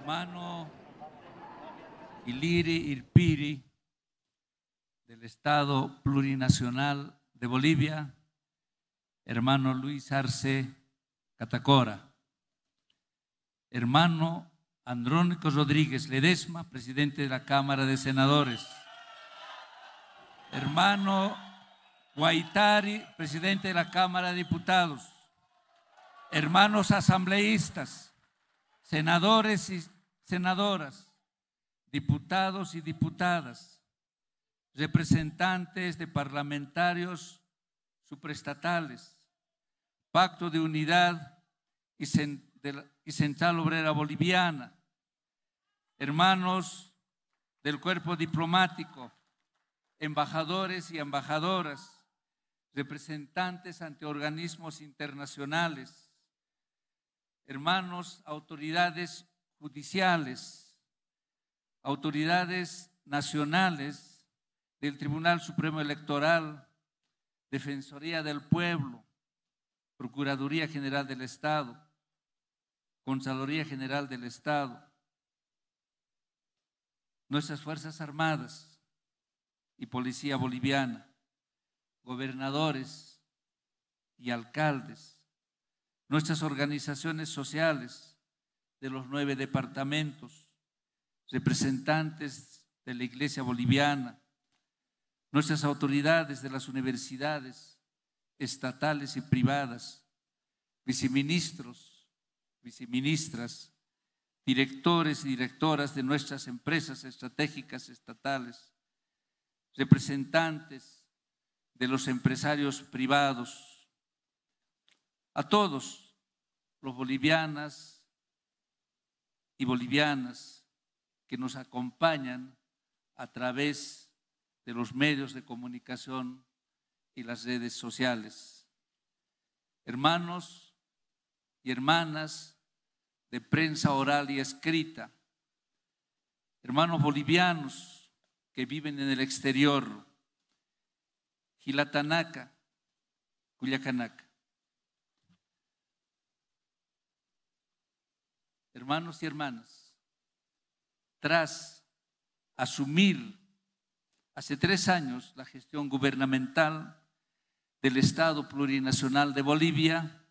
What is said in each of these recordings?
hermano Iliri Irpiri del Estado Plurinacional de Bolivia, hermano Luis Arce Catacora, hermano Andrónico Rodríguez Ledesma, presidente de la Cámara de Senadores, hermano Guaitari, presidente de la Cámara de Diputados, hermanos asambleístas, senadores y senadoras, diputados y diputadas, representantes de parlamentarios suprestatales, Pacto de Unidad y, Central Obrera Boliviana, hermanos del cuerpo diplomático, embajadores y embajadoras, representantes ante organismos internacionales, hermanos, autoridades judiciales, autoridades nacionales del Tribunal Supremo Electoral, Defensoría del Pueblo, Procuraduría General del Estado, Consaloría General del Estado, nuestras Fuerzas Armadas y Policía Boliviana, gobernadores y alcaldes nuestras organizaciones sociales de los nueve departamentos, representantes de la Iglesia Boliviana, nuestras autoridades de las universidades estatales y privadas, viceministros, viceministras, directores y directoras de nuestras empresas estratégicas estatales, representantes de los empresarios privados, a todos los bolivianas y bolivianas que nos acompañan a través de los medios de comunicación y las redes sociales. Hermanos y hermanas de prensa oral y escrita, hermanos bolivianos que viven en el exterior, Gilatanaca, Cuyacanaca. hermanos y hermanas, tras asumir hace tres años la gestión gubernamental del Estado Plurinacional de Bolivia,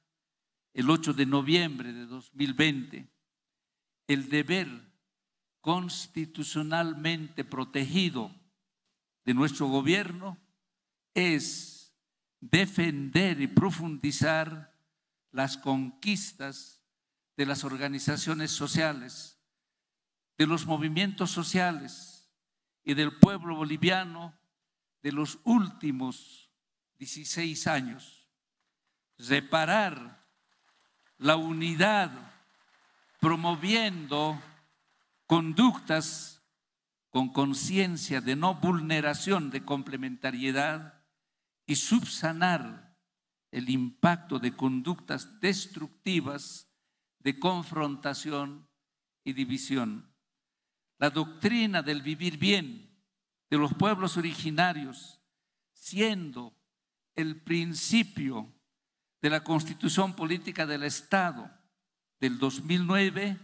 el 8 de noviembre de 2020, el deber constitucionalmente protegido de nuestro gobierno es defender y profundizar las conquistas de las organizaciones sociales, de los movimientos sociales y del pueblo boliviano de los últimos 16 años. Reparar la unidad promoviendo conductas con conciencia de no vulneración de complementariedad y subsanar el impacto de conductas destructivas de confrontación y división. La doctrina del vivir bien de los pueblos originarios, siendo el principio de la constitución política del Estado del 2009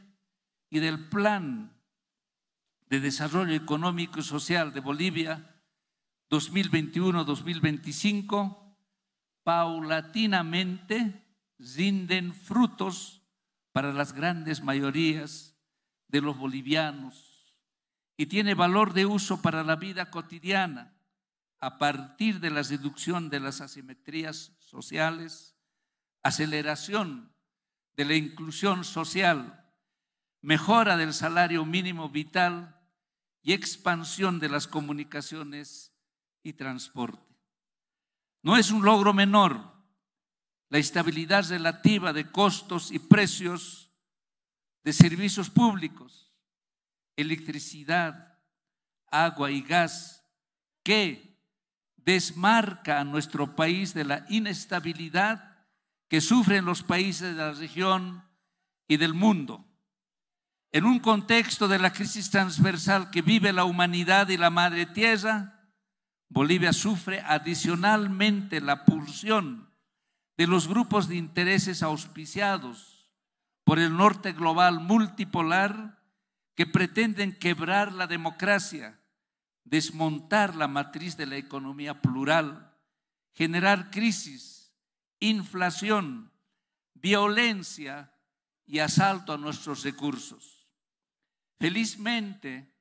y del plan de desarrollo económico y social de Bolivia 2021-2025, paulatinamente rinden frutos para las grandes mayorías de los bolivianos y tiene valor de uso para la vida cotidiana a partir de la seducción de las asimetrías sociales, aceleración de la inclusión social, mejora del salario mínimo vital y expansión de las comunicaciones y transporte. No es un logro menor la estabilidad relativa de costos y precios de servicios públicos, electricidad, agua y gas, que desmarca a nuestro país de la inestabilidad que sufren los países de la región y del mundo. En un contexto de la crisis transversal que vive la humanidad y la madre tierra, Bolivia sufre adicionalmente la pulsión de los grupos de intereses auspiciados por el norte global multipolar que pretenden quebrar la democracia, desmontar la matriz de la economía plural, generar crisis, inflación, violencia y asalto a nuestros recursos. Felizmente,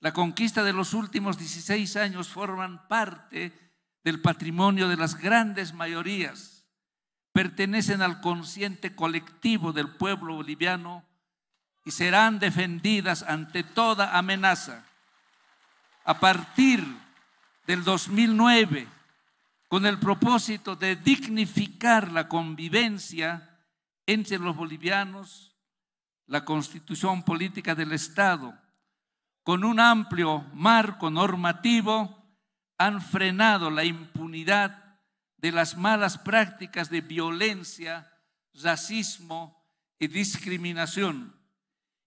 la conquista de los últimos 16 años forman parte del patrimonio de las grandes mayorías pertenecen al consciente colectivo del pueblo boliviano y serán defendidas ante toda amenaza. A partir del 2009, con el propósito de dignificar la convivencia entre los bolivianos, la constitución política del Estado, con un amplio marco normativo, han frenado la impunidad de las malas prácticas de violencia, racismo y discriminación.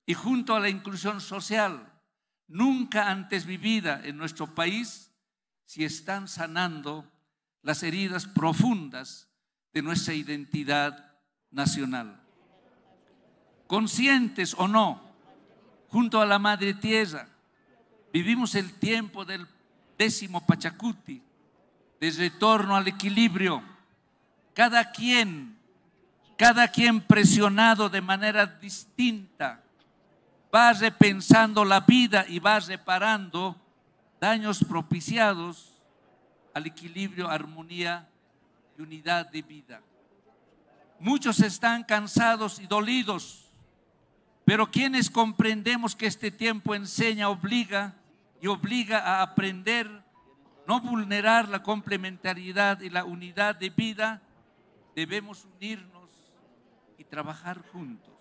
Y junto a la inclusión social, nunca antes vivida en nuestro país, si están sanando las heridas profundas de nuestra identidad nacional. Conscientes o no, junto a la Madre Tierra, vivimos el tiempo del décimo Pachacuti, de retorno al equilibrio. Cada quien, cada quien presionado de manera distinta, va repensando la vida y va reparando daños propiciados al equilibrio, armonía y unidad de vida. Muchos están cansados y dolidos, pero quienes comprendemos que este tiempo enseña, obliga y obliga a aprender no vulnerar la complementariedad y la unidad de vida, debemos unirnos y trabajar juntos.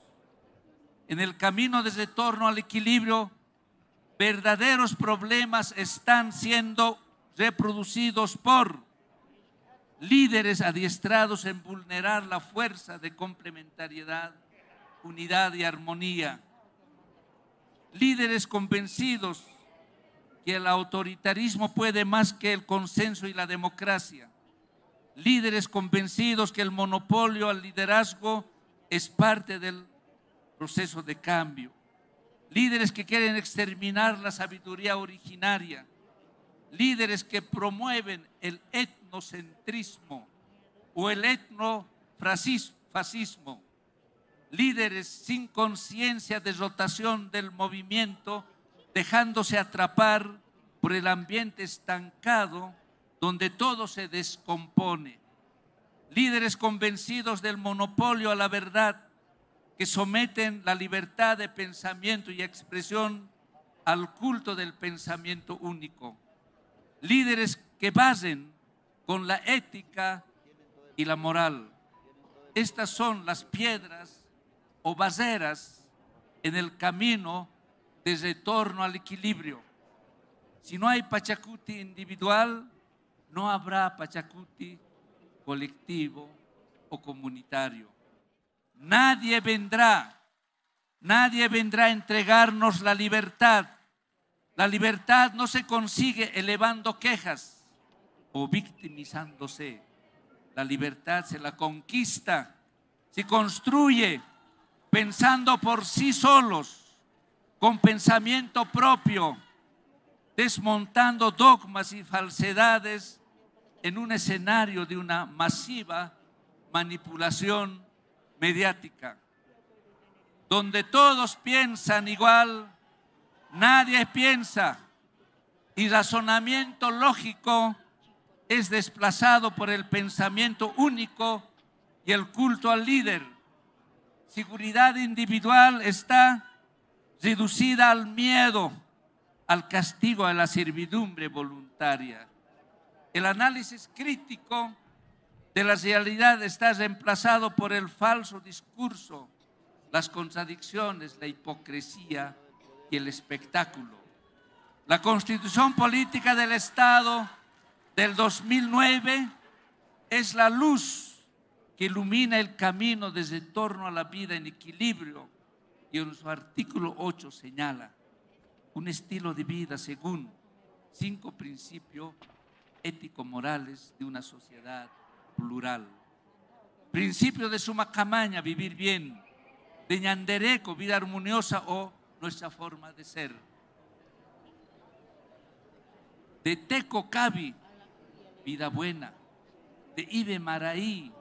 En el camino de retorno al equilibrio, verdaderos problemas están siendo reproducidos por líderes adiestrados en vulnerar la fuerza de complementariedad, unidad y armonía. Líderes convencidos que el autoritarismo puede más que el consenso y la democracia. Líderes convencidos que el monopolio al liderazgo es parte del proceso de cambio. Líderes que quieren exterminar la sabiduría originaria. Líderes que promueven el etnocentrismo o el etnofascismo. Líderes sin conciencia de rotación del movimiento dejándose atrapar por el ambiente estancado donde todo se descompone. Líderes convencidos del monopolio a la verdad que someten la libertad de pensamiento y expresión al culto del pensamiento único. Líderes que basen con la ética y la moral. Estas son las piedras o baseras en el camino desde retorno al equilibrio. Si no hay Pachacuti individual, no habrá Pachacuti colectivo o comunitario. Nadie vendrá, nadie vendrá a entregarnos la libertad. La libertad no se consigue elevando quejas o victimizándose. La libertad se la conquista, se construye pensando por sí solos con pensamiento propio, desmontando dogmas y falsedades en un escenario de una masiva manipulación mediática, donde todos piensan igual, nadie piensa, y razonamiento lógico es desplazado por el pensamiento único y el culto al líder. Seguridad individual está reducida al miedo, al castigo, a la servidumbre voluntaria. El análisis crítico de la realidad está reemplazado por el falso discurso, las contradicciones, la hipocresía y el espectáculo. La constitución política del Estado del 2009 es la luz que ilumina el camino el torno a la vida en equilibrio y en su artículo 8 señala un estilo de vida según cinco principios ético-morales de una sociedad plural. Principio de Sumacamaña, vivir bien. De Ñandereco, vida armoniosa o nuestra forma de ser. De cabi, vida buena. De Ibe Maraí,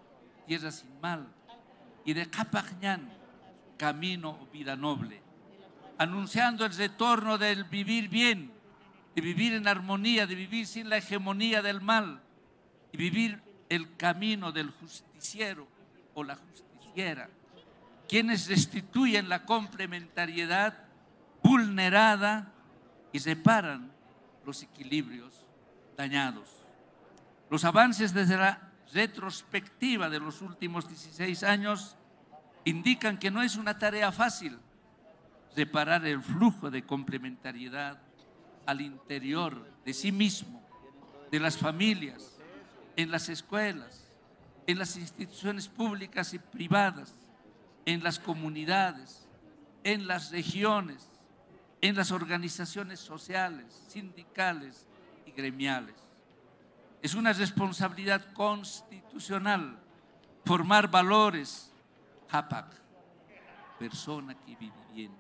tierra sin mal. Y de capagnan camino vida noble, anunciando el retorno del vivir bien, de vivir en armonía, de vivir sin la hegemonía del mal y vivir el camino del justiciero o la justiciera, quienes restituyen la complementariedad vulnerada y reparan los equilibrios dañados. Los avances desde la retrospectiva de los últimos 16 años indican que no es una tarea fácil reparar el flujo de complementariedad al interior de sí mismo, de las familias, en las escuelas, en las instituciones públicas y privadas, en las comunidades, en las regiones, en las organizaciones sociales, sindicales y gremiales. Es una responsabilidad constitucional formar valores Hapak, persona que vive bien.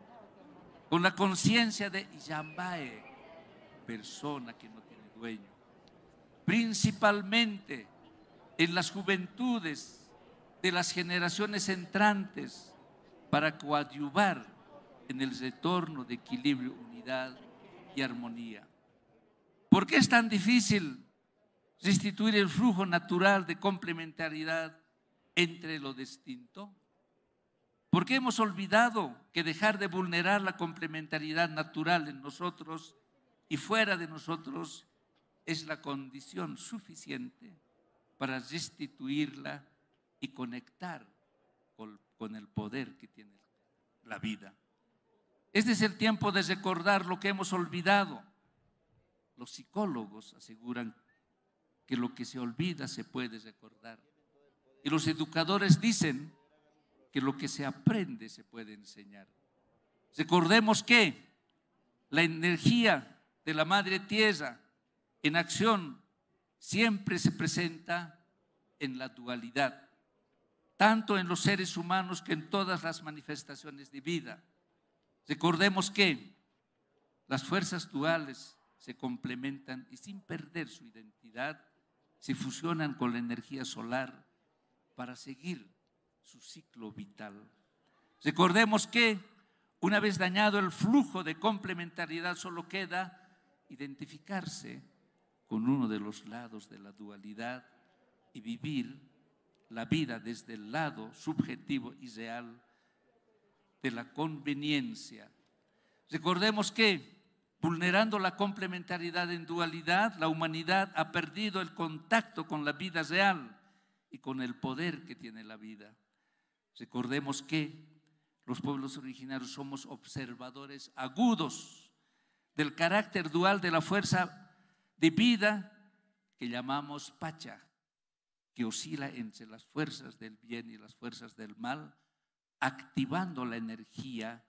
Con la conciencia de Yambae, persona que no tiene dueño. Principalmente en las juventudes de las generaciones entrantes para coadyuvar en el retorno de equilibrio, unidad y armonía. ¿Por qué es tan difícil restituir el flujo natural de complementariedad entre lo distinto? Porque hemos olvidado que dejar de vulnerar la complementariedad natural en nosotros y fuera de nosotros es la condición suficiente para restituirla y conectar con el poder que tiene la vida? Este es el tiempo de recordar lo que hemos olvidado. Los psicólogos aseguran que lo que se olvida se puede recordar. Y los educadores dicen que lo que se aprende se puede enseñar. Recordemos que la energía de la Madre Tierra en acción siempre se presenta en la dualidad, tanto en los seres humanos que en todas las manifestaciones de vida. Recordemos que las fuerzas duales se complementan y sin perder su identidad se fusionan con la energía solar para seguir su ciclo vital. Recordemos que una vez dañado el flujo de complementariedad solo queda identificarse con uno de los lados de la dualidad y vivir la vida desde el lado subjetivo y real de la conveniencia. Recordemos que vulnerando la complementariedad en dualidad, la humanidad ha perdido el contacto con la vida real y con el poder que tiene la vida. Recordemos que los pueblos originarios somos observadores agudos del carácter dual de la fuerza de vida que llamamos pacha, que oscila entre las fuerzas del bien y las fuerzas del mal, activando la energía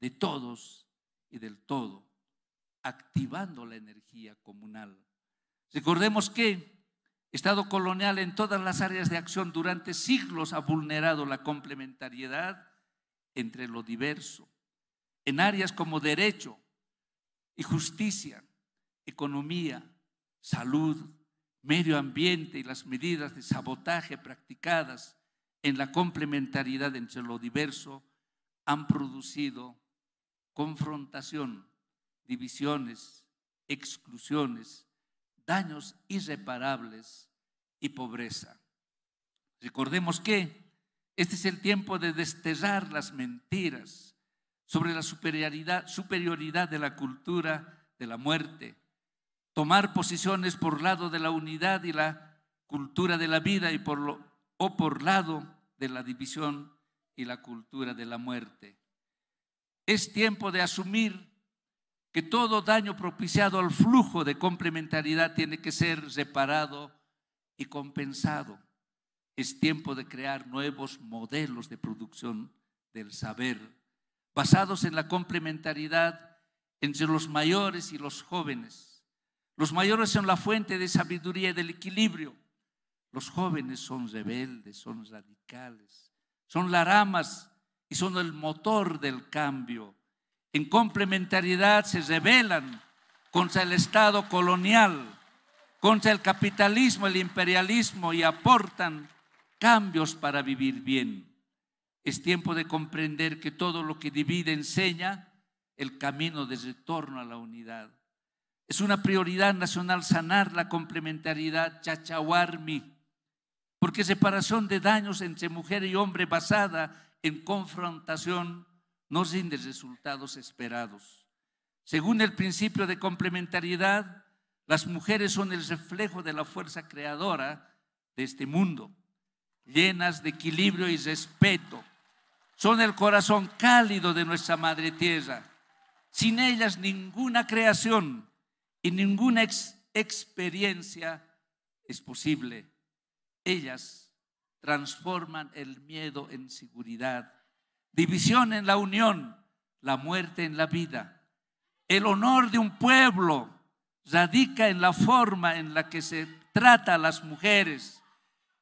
de todos y del todo, activando la energía comunal. Recordemos que Estado colonial en todas las áreas de acción durante siglos ha vulnerado la complementariedad entre lo diverso, en áreas como derecho y justicia, economía, salud, medio ambiente y las medidas de sabotaje practicadas en la complementariedad entre lo diverso han producido confrontación, divisiones, exclusiones daños irreparables y pobreza. Recordemos que este es el tiempo de desterrar las mentiras sobre la superioridad, superioridad de la cultura de la muerte, tomar posiciones por lado de la unidad y la cultura de la vida y por lo, o por lado de la división y la cultura de la muerte. Es tiempo de asumir que todo daño propiciado al flujo de complementariedad tiene que ser reparado y compensado. Es tiempo de crear nuevos modelos de producción del saber, basados en la complementariedad entre los mayores y los jóvenes. Los mayores son la fuente de sabiduría y del equilibrio. Los jóvenes son rebeldes, son radicales, son las ramas y son el motor del cambio en complementariedad se rebelan contra el Estado colonial, contra el capitalismo, el imperialismo y aportan cambios para vivir bien. Es tiempo de comprender que todo lo que divide enseña el camino de retorno a la unidad. Es una prioridad nacional sanar la complementariedad Chachawarmi, porque separación de daños entre mujer y hombre basada en confrontación no rinde resultados esperados. Según el principio de complementariedad, las mujeres son el reflejo de la fuerza creadora de este mundo, llenas de equilibrio y respeto. Son el corazón cálido de nuestra madre tierra. Sin ellas ninguna creación y ninguna experiencia es posible. Ellas transforman el miedo en seguridad división en la unión, la muerte en la vida. El honor de un pueblo radica en la forma en la que se trata a las mujeres.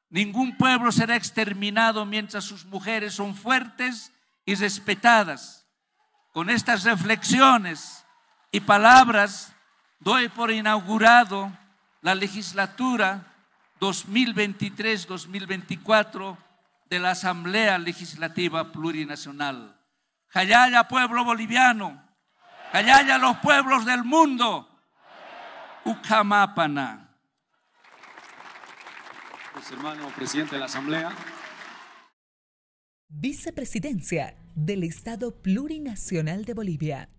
Ningún pueblo será exterminado mientras sus mujeres son fuertes y respetadas. Con estas reflexiones y palabras doy por inaugurado la legislatura 2023-2024 de la Asamblea Legislativa Plurinacional. Jayaya pueblo boliviano, Callaya, los pueblos del mundo, Ucamapana. Pues hermano presidente de la Asamblea. Vicepresidencia del Estado Plurinacional de Bolivia.